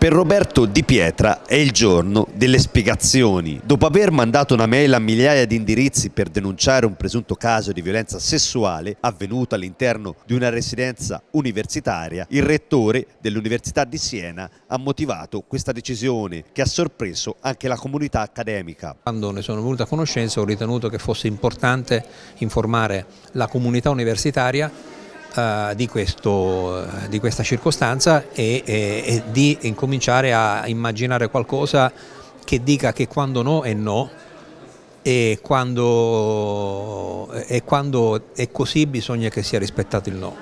Per Roberto Di Pietra è il giorno delle spiegazioni. Dopo aver mandato una mail a migliaia di indirizzi per denunciare un presunto caso di violenza sessuale avvenuto all'interno di una residenza universitaria, il rettore dell'Università di Siena ha motivato questa decisione che ha sorpreso anche la comunità accademica. Quando ne sono venuta a conoscenza ho ritenuto che fosse importante informare la comunità universitaria eh, di, questo, eh, di, questa circostanza e, e, e di incominciare a immaginare qualcosa che dica che quando no è no e quando, e quando, è così bisogna che sia rispettato il no.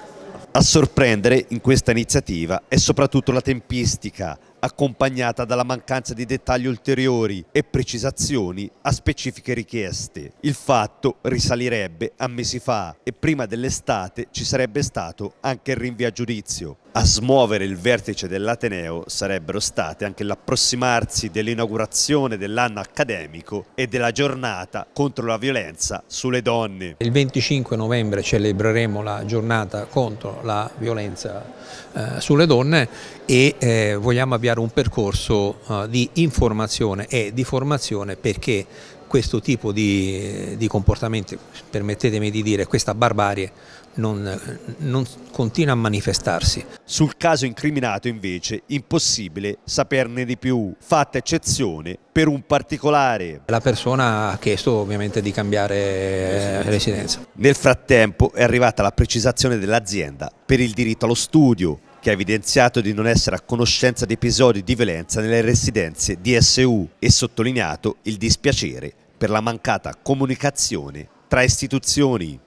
A sorprendere in questa iniziativa è soprattutto la tempistica accompagnata dalla mancanza di dettagli ulteriori e precisazioni a specifiche richieste. Il fatto risalirebbe a mesi fa e prima dell'estate ci sarebbe stato anche il rinvio a giudizio. A smuovere il vertice dell'Ateneo sarebbero state anche l'approssimarsi dell'inaugurazione dell'anno accademico e della giornata contro la violenza sulle donne. Il 25 novembre celebreremo la giornata contro la violenza eh, sulle donne e eh, vogliamo avviare avviare un percorso eh, di informazione e di formazione perché questo tipo di, di comportamenti, permettetemi di dire, questa barbarie non, non, continua a manifestarsi. Sul caso incriminato invece impossibile saperne di più, fatta eccezione per un particolare. La persona ha chiesto ovviamente di cambiare eh, residenza. Nel frattempo è arrivata la precisazione dell'azienda per il diritto allo studio, che ha evidenziato di non essere a conoscenza di episodi di violenza nelle residenze DSU e sottolineato il dispiacere per la mancata comunicazione tra istituzioni.